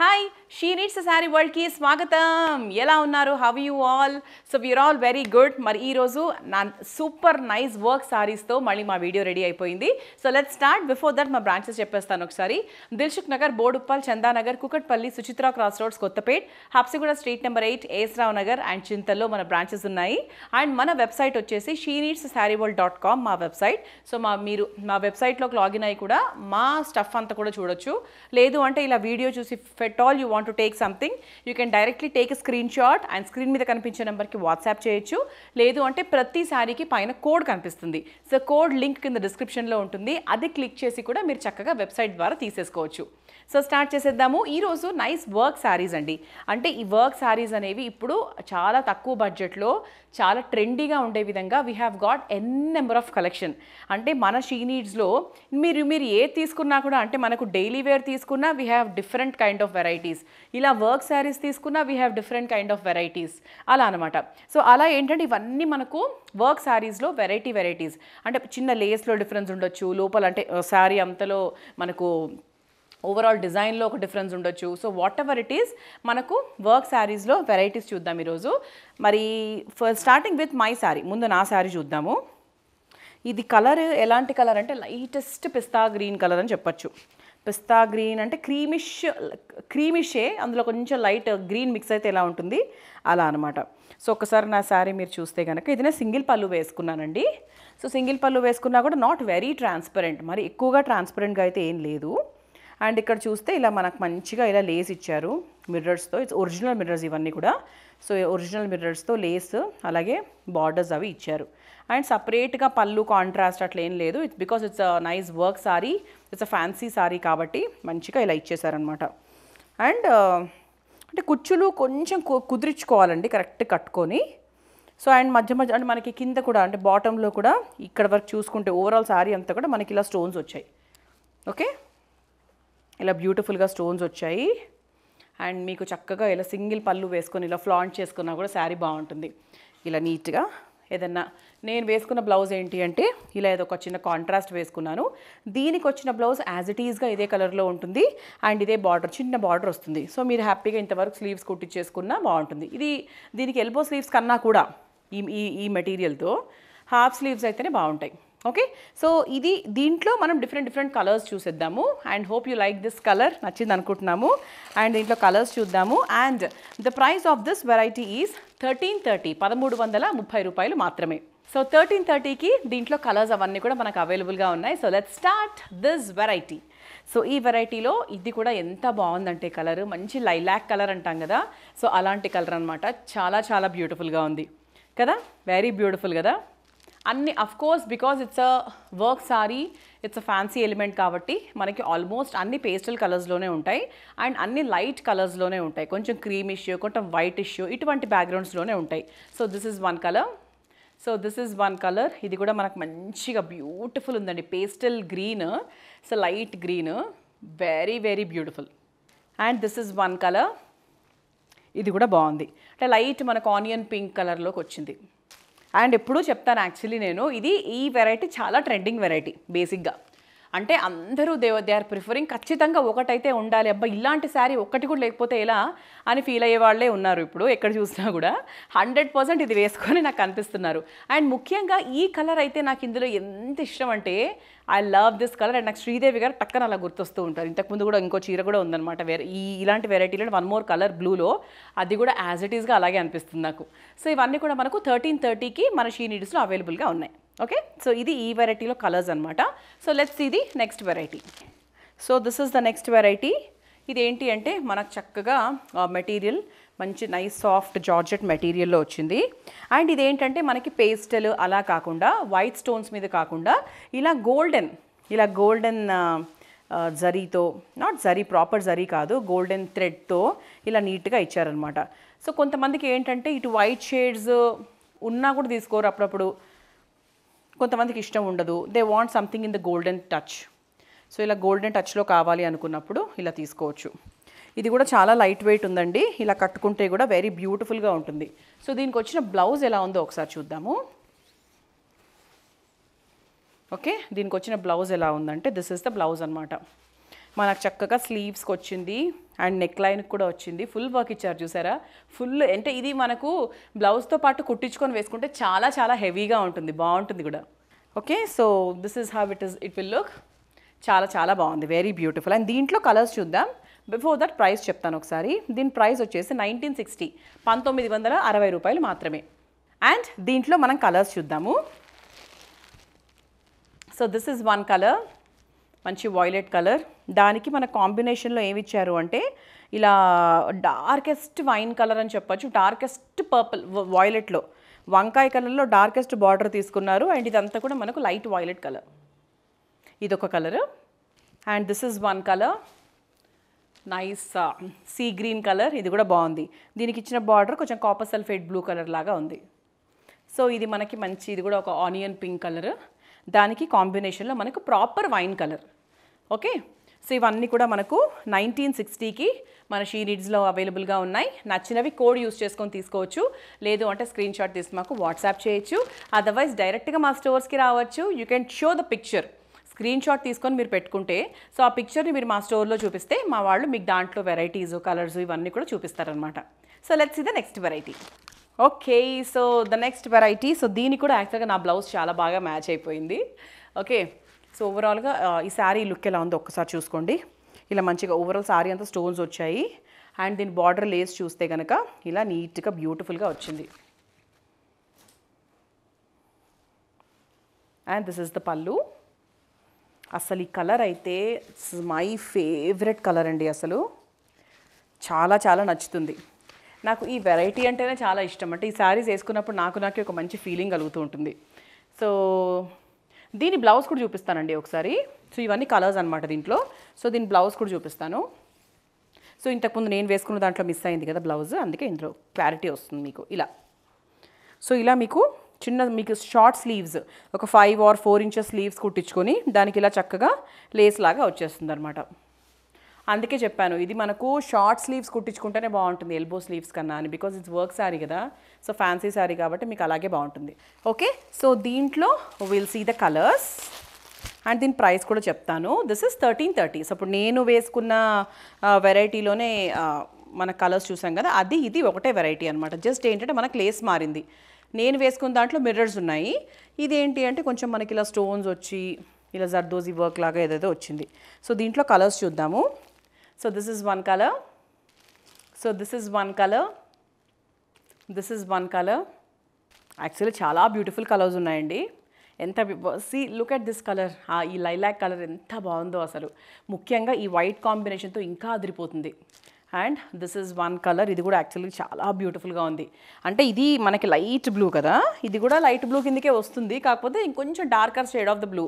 Hi she needs saree వరల్డ్కి స్వాగతం ఎలా ఉన్నారు how you all so we are all very good మరి ఈరోజు నా సూపర్ నైస్ వర్క్ శారీస్తో మళ్ళీ మా వీడియో రెడీ అయిపోయింది so let start before that మా బ్రాంచెస్ చెప్పేస్తాను ఒకసారి Dilsukh Nagar Boduppal Chandanagar Kukatpally Suchitra cross roads Kothapet Habsiguda street number eight A S Rao Nagar and చింతల్లో మన బ్రాంచెస్ ఉన్నాయి అండ్ మన వెబ్సైట్ వచ్చేసి she needs saree world dot com మా వెబ్సైట్ సో మా మీరు మా వెబ్సైట్లోకి లాగిన్ అయ్యి కూడా మా స్టఫ్ అంతా కూడా చూడొచ్చు లేదు అంటే ఇలా వీడియో చూసి at all you want to take something you can directly take screen shot and screen మీద కనిపించే నెంబర్కి వాట్సాప్ చేయొచ్చు లేదు అంటే ప్రతి శారీకి పైన కోడ్ కనిపిస్తుంది సో కోడ్ లింక్ కింద డిస్క్రిప్షన్లో ఉంటుంది అది క్లిక్ చేసి కూడా మీరు చక్కగా వెబ్సైట్ ద్వారా తీసేసుకోవచ్చు సో స్టార్ట్ చేసేద్దాము ఈరోజు నైస్ వర్క్ శారీస్ అండి అంటే ఈ వర్క్ శారీస్ అనేవి ఇప్పుడు చాలా తక్కువ బడ్జెట్లో చాలా ట్రెండీగా ఉండే విధంగా we have got an number of collection అంటే మన షీ నీడ్స్లో మీరు మీరు ఏ తీసుకున్నా కూడా అంటే మనకు డైలీ వేర్ తీసుకున్నా we have different kind of varieties ఇలా వర్క్ శారీస్ తీసుకున్నా we have different kind of varieties అలా అనమాట సో అలా ఏంటంటే ఇవన్నీ మనకు వర్క్ శారీస్లో వెరైటీ వెరైటీస్ అంటే చిన్న లేస్లో డిఫరెన్స్ ఉండొచ్చు లోపల అంటే శారీ అంతలో మనకు ఓవరాల్ డిజైన్లో ఒక డిఫరెన్స్ ఉండొచ్చు so whatever it is మనకు వర్క్ శారీస్లో వెరైటీస్ చూద్దాం ఈరోజు మరి first starting with my saree ముందు నా శారీ చూద్దాము ఇది కలర్ ఎలాంటి కలర్ అంటే లైటెస్ట్ పిస్తా గ్రీన్ కలర్ అని చెప్పచ్చు పిస్తా గ్రీన్ అంటే క్రీమిష్ క్రీమిషే అందులో కొంచెం లైట్ గ్రీన్ మిక్స్ అయితే ఎలా ఉంటుంది అలా అనమాట సో ఒకసారి నా శారీ మీరు చూస్తే కనుక ఇది నేను సింగిల్ పళ్ళు వేసుకున్నానండి సో సింగిల్ పళ్ళు వేసుకున్నా కూడా నాట్ వెరీ ట్రాన్స్పరెంట్ మరి ఎక్కువగా ట్రాన్స్పరెంట్గా అయితే ఏం లేదు అండ్ ఇక్కడ చూస్తే ఇలా మనకు మంచిగా ఇలా లేస్ ఇచ్చారు మిర్రర్స్తో ఇట్స్ ఒరిజినల్ మిర్రర్స్ ఇవన్నీ కూడా సో ఒరిజినల్ మిర్రర్స్తో లేస్ అలాగే బార్డర్స్ అవి ఇచ్చారు అండ్ సపరేట్గా పళ్ళు కాంట్రాస్ట్ అట్లా ఏం లేదు it's because it's nice work saree it's a fancy saree కాబట్టి మంచిగా ఇలా ఇచ్చేసారనమాట అండ్ uh, అంటే కుచ్చులు కొంచెం కుదిరించుకోవాలండి కరెక్ట్ కట్టుకొని సో అండ్ మధ్య మధ్య అంటే మనకి కింద కూడా అంటే బాటంలో కూడా ఇక్కడ వరకు చూసుకుంటే ఓవరాల్ శారీ అంతా కూడా మనకి ఇలా స్టోన్స్ వచ్చాయి ఓకే ఇలా బ్యూటిఫుల్గా స్టోన్స్ వచ్చాయి అండ్ మీకు చక్కగా ఇలా సింగిల్ పళ్ళు వేసుకొని ఇలా ఫ్లాంట్ చేసుకున్నా కూడా శారీ బాగుంటుంది ఇలా నీట్గా ఏదన్నా నేను వేసుకున్న బ్లౌజ్ ఏంటి అంటే ఇలా ఏదో ఒక చిన్న కాంట్రాస్ట్ వేసుకున్నాను దీనికి వచ్చిన బ్లౌజ్ యాజ్ ఇట్ ఈజ్గా ఇదే కలర్లో ఉంటుంది అండ్ ఇదే బార్డర్ చిన్న బార్డర్ వస్తుంది సో మీరు హ్యాపీగా ఇంతవరకు స్లీవ్స్ కుట్టించేసుకున్నా బాగుంటుంది ఇది దీనికి ఎల్బో స్లీవ్స్ కన్నా కూడా ఈ ఈ మెటీరియల్తో హాఫ్ స్లీవ్స్ అయితేనే బాగుంటాయి ఓకే సో ఇది దీంట్లో మనం డిఫరెంట్ డిఫరెంట్ కలర్స్ చూసేద్దాము and hope you like this colour నచ్చింది అనుకుంటున్నాము అండ్ దీంట్లో కలర్స్ చూద్దాము and the price of this variety is thirteen thirty పదమూడు వందల ముప్పై రూపాయలు మాత్రమే సో థర్టీన్ థర్టీకి దీంట్లో కలర్స్ అవన్నీ కూడా మనకు అవైలబుల్గా ఉన్నాయి so let start this variety so ఈ వెరైటీలో ఇది కూడా ఎంత బాగుందంటే కలర్ మంచి లైలాక్ కలర్ అంటాం కదా సో అలాంటి కలర్ అనమాట చాలా చాలా బ్యూటిఫుల్గా ఉంది కదా వెరీ బ్యూటిఫుల్ కదా అన్ని of course because it's a work saree it's a fancy element కాబట్టి మనకి ఆల్మోస్ట్ అన్ని పేస్టల్ కలర్స్లోనే ఉంటాయి అండ్ అన్ని లైట్ కలర్స్లోనే ఉంటాయి కొంచెం క్రీమ్ ఇష్యూ కొంచెం వైట్ ఇష్యూ ఇటువంటి బ్యాక్గ్రౌండ్స్లోనే ఉంటాయి so this is one colour so this is one colour ఇది కూడా మనకు మంచిగా బ్యూటిఫుల్ ఉందండి pastel green so light green very very beautiful and this is one colour ఇది కూడా బాగుంది అంటే లైట్ మనకు ఆనియన్ పింక్ కలర్లోకి వచ్చింది అండ్ ఎప్పుడూ చెప్తాను యాక్చువల్లీ నేను ఇది ఈ వెరైటీ చాలా ట్రెండింగ్ వెరైటీ బేసిక్గా అంటే అందరూ దేవ దే ఆర్ ప్రిఫరింగ్ ఖచ్చితంగా ఒకటైతే ఉండాలి అబ్బా ఇలాంటి శారీ ఒక్కటి కూడా లేకపోతే ఎలా అని ఫీల్ అయ్యే వాళ్ళే ఉన్నారు ఇప్పుడు ఎక్కడ చూసినా కూడా హండ్రెడ్ పర్సెంట్ ఇది వేసుకొని నాకు అనిపిస్తున్నారు అండ్ ముఖ్యంగా ఈ కలర్ అయితే నాకు ఇందులో ఎంత ఇష్టం అంటే I love this colour and నాకు శ్రీదేవి గారు టక్కన అలా గుర్తొస్తూ ఉంటారు ఇంతకుముందు కూడా ఇంకో చీర కూడా ఉందన్నమాట వేరే ఈ ఇలాంటి వెరైటీలో వన్ మోర్ కలర్ బ్లూలో అది కూడా యాజ్ ఇట్ ఈస్గా అలాగే అనిపిస్తుంది నాకు సో ఇవన్నీ కూడా మనకు థర్టీన్ థర్టీకి మన షీ నీడ్స్లో అవైలబుల్గా ఉన్నాయి ఓకే సో ఇది ఈ వెరైటీలో కలర్స్ అనమాట సో లెట్స్ ఇది next variety so this is the next variety ఇది ఏంటి అంటే మనకు చక్కగా మెటీరియల్ మంచి నైస్ సాఫ్ట్ జార్జెట్ మెటీరియల్లో వచ్చింది అండ్ ఇదేంటంటే మనకి పేస్టల్ అలా కాకుండా వైట్ స్టోన్స్ మీద కాకుండా ఇలా గోల్డెన్ ఇలా గోల్డెన్ జరీతో నాట్ జరీ ప్రాపర్ జరీ కాదు గోల్డెన్ థ్రెడ్తో ఇలా నీట్గా ఇచ్చారనమాట సో కొంతమందికి ఏంటంటే ఇటు వైట్ షేడ్స్ ఉన్నా కూడా తీసుకోరు అప్పుడప్పుడు కొంతమందికి ఇష్టం ఉండదు they want something in the golden touch so ఇలా గోల్డెన్ టచ్లో కావాలి అనుకున్నప్పుడు ఇలా తీసుకోవచ్చు ఇది కూడా చాలా లైట్ వెయిట్ ఉందండి ఇలా కట్టుకుంటే కూడా వెరీ బ్యూటిఫుల్గా ఉంటుంది సో దీనికి వచ్చిన బ్లౌజ్ ఎలా ఉందో ఒకసారి చూద్దాము ఓకే దీనికి వచ్చిన బ్లౌజ్ ఎలా ఉందంటే దిస్ ఇస్ ద బ్లౌజ్ అనమాట మనకు చక్కగా స్లీవ్స్కి వచ్చింది అండ్ నెక్ లైన్కి కూడా వచ్చింది ఫుల్ వర్క్ ఇచ్చారు చూసారా ఫుల్ అంటే ఇది మనకు బ్లౌజ్తో పాటు కుట్టించుకొని వేసుకుంటే చాలా చాలా హెవీగా ఉంటుంది బాగుంటుంది కూడా okay so this is have it is it will look చాలా చాలా బాగుంది వెరీ బ్యూటిఫుల్ అండ్ దీంట్లో కలర్స్ చూద్దాం బిఫోర్ దట్ ప్రైస్ చెప్తాను ఒకసారి దీని ప్రైస్ వచ్చేసి నైన్టీన్ సిక్స్టీ పంతొమ్మిది వందల అరవై రూపాయలు మాత్రమే అండ్ దీంట్లో మనం కలర్స్ చూద్దాము so this is one colour మంచి వాయిలెట్ కలర్ దానికి మన కాంబినేషన్లో ఏమి ఇచ్చారు అంటే ఇలా డార్కెస్ట్ వైన్ కలర్ అని చెప్పచ్చు డార్కెస్ట్ పర్పుల్ వాయిలెట్లో వంకాయ కలర్లో డార్కెస్ట్ బార్డర్ తీసుకున్నారు అండ్ ఇదంతా కూడా మనకు లైట్ వాయిలెట్ కలర్ ఇదొక colour and this is one colour nice sea green colour ఇది కూడా బాగుంది దీనికి ఇచ్చిన బార్డర్ కొంచెం కాపర్ సల్ఫేట్ బ్లూ కలర్ లాగా ఉంది సో ఇది మనకి మంచి ఇది కూడా ఒక ఆనియన్ పింక్ కలర్ దానికి కాంబినేషన్లో మనకు proper wine colour okay so ఇవన్నీ కూడా మనకు నైన్టీన్ సిక్స్టీకి మన షీ రీడ్స్లో అవైలబుల్గా ఉన్నాయి నచ్చినవి కోడ్ యూస్ చేసుకొని తీసుకోవచ్చు లేదు అంటే స్క్రీన్ షాట్ తీసి మాకు వాట్సాప్ చేయొచ్చు అదర్వైజ్ డైరెక్ట్గా మా స్టోర్స్కి రావచ్చు you can show the picture screen shot తీసుకొని మీరు పెట్టుకుంటే సో ఆ పిక్చర్ని మీరు మా స్టోర్లో చూపిస్తే మా వాళ్ళు మీకు దాంట్లో వెరైటీస్ కలర్స్ ఇవన్నీ కూడా చూపిస్తారనమాట సో లెట్స్ ఇది next variety okay so the next variety so దీనికి కూడా యాక్చువల్గా నా బ్లౌజ్ చాలా బాగా మ్యాచ్ అయిపోయింది ఓకే సో ఓవరాల్గా ఈ శారీ లుక్ ఎలా ఉందో ఒక్కసారి చూసుకోండి ఇలా మంచిగా ఓవరాల్ శారీ అంతా స్టోన్స్ వచ్చాయి అండ్ దీని బార్డర్ లేస్ చూస్తే కనుక ఇలా నీట్గా బ్యూటిఫుల్గా వచ్చింది అండ్ దిస్ ఇస్ ద పళ్ళు అసలు ఈ కలర్ అయితే మై ఫేవరెట్ కలర్ అండి అసలు చాలా చాలా నచ్చుతుంది నాకు ఈ వెరైటీ అంటేనే చాలా ఇష్టం అంటే ఈ శారీస్ వేసుకున్నప్పుడు నాకు నాకే ఒక మంచి ఫీలింగ్ కలుగుతూ ఉంటుంది సో దీని బ్లౌజ్ కూడా చూపిస్తానండి ఒకసారి సో ఇవన్నీ కలర్స్ అనమాట దీంట్లో సో దీని బ్లౌజ్ కూడా చూపిస్తాను సో ఇంతకుముందు నేను వేసుకున్న దాంట్లో మిస్ అయింది కదా బ్లౌజ్ అందుకే ఇందులో క్లారిటీ వస్తుంది మీకు ఇలా సో ఇలా మీకు చిన్న మీకు షార్ట్ స్లీవ్స్ ఒక five or four inches sleeves కుట్టించుకొని దానికి ఇలా చక్కగా లేస్ లాగా వచ్చేస్తుంది అనమాట అందుకే చెప్పాను ఇది మనకు షార్ట్ స్లీవ్స్ కుట్టించుకుంటేనే బాగుంటుంది ఎల్బో స్లీవ్స్ కన్నా అని బికాజ్ ఇట్స్ వర్క్ శారీ కదా సో ఫ్యాన్సీ శారీ కాబట్టి మీకు అలాగే బాగుంటుంది ఓకే సో దీంట్లో will see the colours and దీని ప్రైస్ కూడా చెప్తాను this is thirteen thirty so ఇప్పుడు నేను వేసుకున్న వెరైటీలోనే మన కలర్స్ చూసాం కదా అది ఇది ఒకటే వెరైటీ అనమాట జస్ట్ ఏంటంటే మనకు లేస్ మారింది నేను వేసుకున్న దాంట్లో మిర్రర్స్ ఉన్నాయి ఇదేంటి అంటే కొంచెం మనకి ఇలా స్టోన్స్ వచ్చి ఇలా జర్దోజీ వర్క్ లాగా ఏదైతే వచ్చింది సో దీంట్లో కలర్స్ చూద్దాము So this is one color. So this is one color. This is one color. Actually చాలా బ్యూటిఫుల్ కలర్స్ ఉన్నాయండి ఎంత see look at this colour ఈ లైలాక్ కలర్ ఎంత బాగుందో అసలు ముఖ్యంగా ఈ వైట్ కాంబినేషన్తో ఇంకా అదిరిపోతుంది and this is one colour ఇది కూడా యాక్చువల్లీ చాలా బ్యూటిఫుల్గా ఉంది అంటే ఇది మనకి లైట్ బ్లూ కదా ఇది కూడా లైట్ బ్లూ కిందకే వస్తుంది కాకపోతే ఇంకొంచెం darker shade of the blue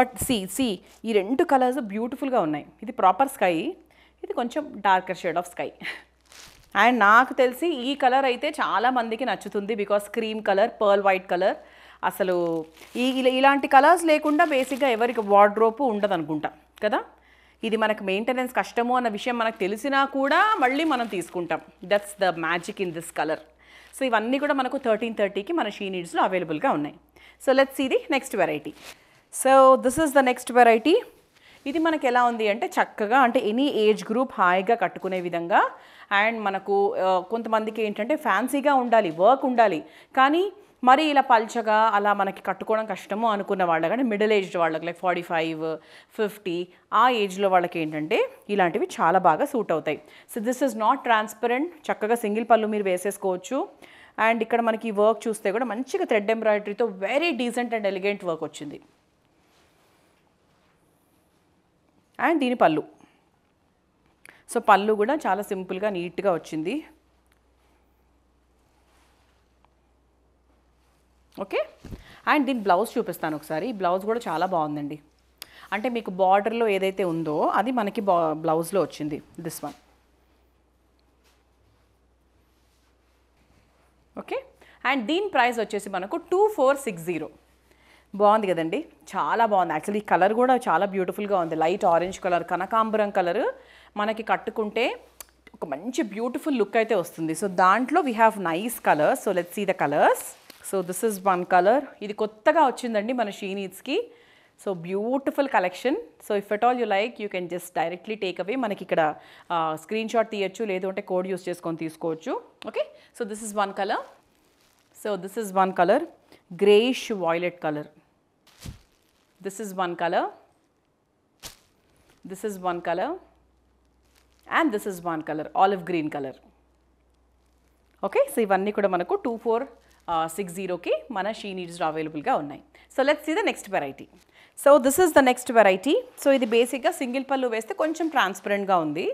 but see see ఈ రెండు కలర్స్ బ్యూటిఫుల్గా ఉన్నాయి ఇది ప్రాపర్ స్కై ఇది కొంచెం darker shade of sky and నాకు తెలిసి ఈ కలర్ అయితే చాలామందికి నచ్చుతుంది because cream colour pearl white colour అసలు ఈ ఇలాంటి కలర్స్ లేకుండా బేసిక్గా ఎవరికి వార్డ్రోపు ఉండదు అనుకుంటా కదా ఇది మనకు మెయింటెనెన్స్ కష్టము అన్న విషయం మనకు తెలిసినా కూడా మళ్ళీ మనం తీసుకుంటాం that's the magic in this colour so ఇవన్నీ కూడా మనకు థర్టీన్ థర్టీకి మన షీ నీడ్స్లో అవైలబుల్గా ఉన్నాయి సో లెట్స్ ఇది next variety so this is the next variety ఇది మనకి ఎలా ఉంది అంటే చక్కగా అంటే ఎనీ ఏజ్ గ్రూప్ హాయిగా కట్టుకునే విధంగా అండ్ మనకు కొంతమందికి ఏంటంటే ఫ్యాన్సీగా ఉండాలి వర్క్ ఉండాలి కానీ మరి ఇలా పల్చగా అలా మనకి కట్టుకోవడం కష్టము అనుకున్న వాళ్ళ కానీ మిడిల్ ఏజ్డ్ వాళ్ళకి లైక్ ఫార్టీ ఫైవ్ ఫిఫ్టీ ఆ ఏజ్లో వాళ్ళకి ఏంటంటే ఇలాంటివి చాలా బాగా సూట్ అవుతాయి so this is not transparent చక్కగా సింగిల్ పళ్ళు మీరు వేసేసుకోవచ్చు అండ్ ఇక్కడ మనకి వర్క్ చూస్తే కూడా మంచిగా థ్రెడ్ ఎంబ్రాయిడరీతో very decent and elegant work వచ్చింది అండ్ దీని పళ్ళు సో పళ్ళు కూడా చాలా సింపుల్గా నీట్గా వచ్చింది ఓకే అండ్ దీని బ్లౌజ్ చూపిస్తాను ఒకసారి బ్లౌజ్ కూడా చాలా బాగుందండి అంటే మీకు బార్డర్లో ఏదైతే ఉందో అది మనకి బా బ్లౌజ్లో వచ్చింది దిస్ వన్ ఓకే అండ్ దీని ప్రైస్ వచ్చేసి మనకు టూ ఫోర్ సిక్స్ జీరో బాగుంది కదండి చాలా బాగుంది యాక్చువల్లీ కలర్ కూడా చాలా బ్యూటిఫుల్గా ఉంది లైట్ ఆరెంజ్ కలర్ కనకాంబరం కలర్ మనకి కట్టుకుంటే ఒక మంచి బ్యూటిఫుల్ లుక్ అయితే వస్తుంది సో దాంట్లో we have nice colours so let see the colours so this is one colour ఇది కొత్తగా వచ్చిందండి మన షీనీడ్స్కి so beautiful collection so if at all you like you can just directly take away మనకి ఇక్కడ స్క్రీన్ షాట్ తీయచ్చు లేదు అంటే కోడ్ యూస్ చేసుకొని తీసుకోవచ్చు okay so this is one colour so this is one colour grayish violet color. This is one color, this is one color and this is one color, olive green color. Okay so ఇవన్నీ కూడా మనకు two four six జీరోకి మన she నీడ్స్లో అవైలబుల్గా ఉన్నాయి so let's see the next variety so this is the next variety so ఇది బేసిక్గా సింగిల్ పళ్ళు వేస్తే కొంచెం ట్రాన్స్పరెంట్గా ఉంది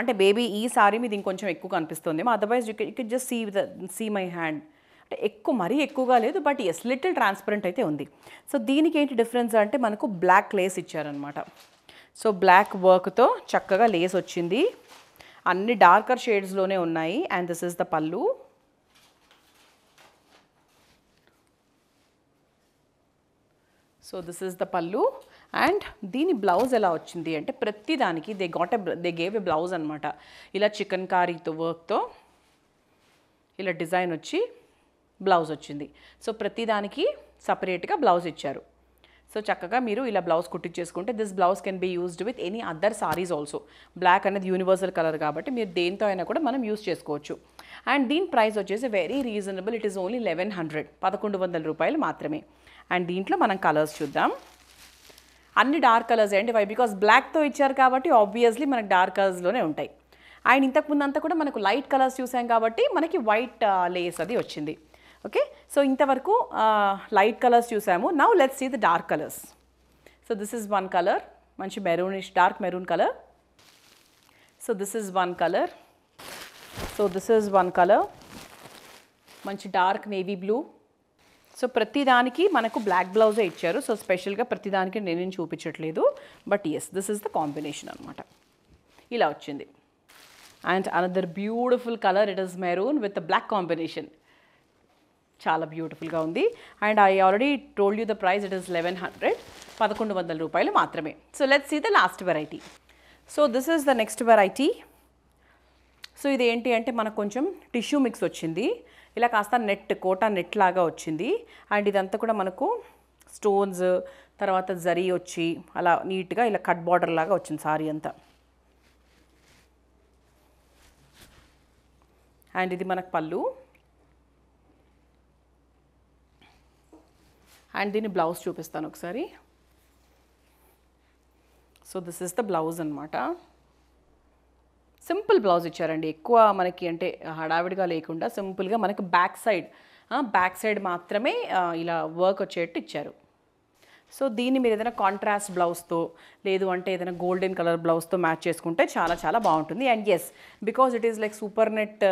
అంటే బేబీ ఈ సారీ మీద ఇంకొంచెం ఎక్కువ కనిపిస్తుంది otherwise you can just see the see my hand అంటే ఎక్కువ మరీ ఎక్కువగా లేదు బట్ ఎస్ లిటిల్ ట్రాన్స్పరెంట్ అయితే ఉంది సో దీనికి ఏంటి డిఫరెన్స్ అంటే మనకు బ్లాక్ లేస్ ఇచ్చారనమాట సో బ్లాక్ వర్క్తో చక్కగా లేస్ వచ్చింది అన్ని డార్కర్ షేడ్స్లోనే ఉన్నాయి and this is the pallu so this is the pallu and దీని బ్లౌజ్ ఎలా వచ్చింది అంటే ప్రతి దానికి they got a they gave a blouse అనమాట ఇలా చికెన్ కారీతో వర్క్తో ఇలా డిజైన్ వచ్చి బ్లౌజ్ వచ్చింది సో ప్రతిదానికి సపరేట్గా బ్లౌజ్ ఇచ్చారు సో చక్కగా మీరు ఇలా బ్లౌజ్ కుట్టించేసుకుంటే this blouse can be used with any other sarees also black అనేది యూనివర్సల్ కలర్ కాబట్టి మీరు దేంతో అయినా కూడా మనం యూజ్ చేసుకోవచ్చు అండ్ దీని ప్రైస్ వచ్చేసి very reasonable it is only eleven hundred పదకొండు వందల రూపాయలు మాత్రమే అండ్ దీంట్లో మనం కలర్స్ చూద్దాం అన్ని డార్క్ కలర్స్ అండి వై బికాస్ బ్లాక్తో ఇచ్చారు కాబట్టి ఆబ్వియస్లీ మనకు డార్క్ కలర్స్లోనే ఉంటాయి అండ్ ఇంతకుముందంతా కూడా మనకు లైట్ కలర్స్ చూసాం కాబట్టి మనకి వైట్ లేస్ అది వచ్చింది ఓకే సో ఇంతవరకు లైట్ కలర్స్ చూసాము now let's see the dark colours so this is one colour మంచి maroonish dark maroon colour so this is one colour so this is one colour మంచి dark navy blue so ప్రతిదానికి మనకు black బ్లౌజే ఇచ్చారు so స్పెషల్గా ప్రతిదానికి నేను చూపించట్లేదు but yes this is the combination అనమాట ఇలా వచ్చింది and another beautiful colour it is maroon with black combination చాలా బ్యూటిఫుల్గా ఉంది and I already told you the price it is eleven hundred పదకొండు వందల రూపాయలు మాత్రమే so let's see the last variety so this is the next variety so ఇది ఏంటి అంటే మనకు కొంచెం టిష్యూ మిక్స్ వచ్చింది ఇలా కాస్త నెట్ కోటా నెట్ లాగా వచ్చింది అండ్ ఇదంతా కూడా మనకు స్టోన్స్ తర్వాత జరీ వచ్చి అలా నీట్గా ఇలా కట్ బార్డర్ లాగా వచ్చింది సారీ అంతా అండ్ ఇది మనకు పళ్ళు అండ్ దీన్ని బ్లౌజ్ చూపిస్తాను ఒకసారి so this is the blouse అనమాట సింపుల్ బ్లౌజ్ ఇచ్చారండి ఎక్కువ మనకి అంటే హడావిడిగా లేకుండా సింపుల్గా మనకి బ్యాక్ సైడ్ బ్యాక్ సైడ్ మాత్రమే ఇలా వర్క్ వచ్చేట్టు ఇచ్చారు సో దీన్ని మీరు ఏదైనా కాంట్రాస్ట్ బ్లౌజ్తో లేదు అంటే ఏదైనా గోల్డెన్ కలర్ బ్లౌజ్తో మ్యాచ్ చేసుకుంటే చాలా చాలా బాగుంటుంది and yes because it is like super net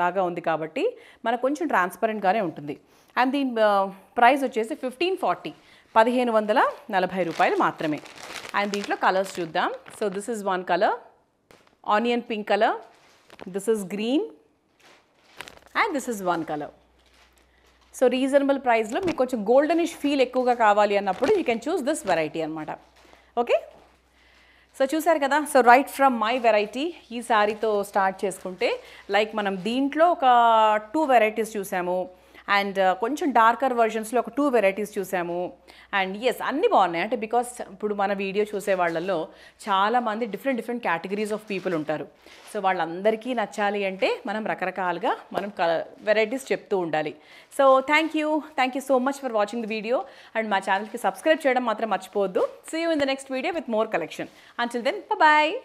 లాగా ఉంది కాబట్టి మనకు కొంచెం ట్రాన్స్పరెంట్గానే ఉంటుంది అండ్ దీని ప్రైస్ వచ్చేసి ఫిఫ్టీన్ ఫార్టీ పదిహేను వందల నలభై రూపాయలు మాత్రమే అండ్ దీంట్లో కలర్స్ చూద్దాం so this is one colour onion pink colour this is green and this is one colour so reasonable ప్రైస్లో మీకు కొంచెం గోల్డెనిష్ ఫీల్ ఎక్కువగా కావాలి అన్నప్పుడు you can choose this variety అనమాట ఓకే సో చూసారు కదా so right from my variety ఈ శారీతో స్టార్ట్ చేసుకుంటే లైక్ మనం దీంట్లో ఒక టూ వెరైటీస్ చూసాము అండ్ uh, కొంచెం డార్కర్ వర్షన్స్లో ఒక టూ వెరైటీస్ చూసాము అండ్ ఎస్ అన్నీ బాగున్నాయి అంటే బికాస్ ఇప్పుడు మన వీడియో చూసే వాళ్ళల్లో చాలామంది different different categories of people ఉంటారు సో వాళ్ళందరికీ నచ్చాలి అంటే మనం రకరకాలుగా మనం వెరైటీస్ చెప్తూ ఉండాలి so thank you thank you so much for watching the video and మా ఛానల్కి సబ్స్క్రైబ్ చేయడం మాత్రం మర్చిపోవద్దు see you in the next video with more collection until then bye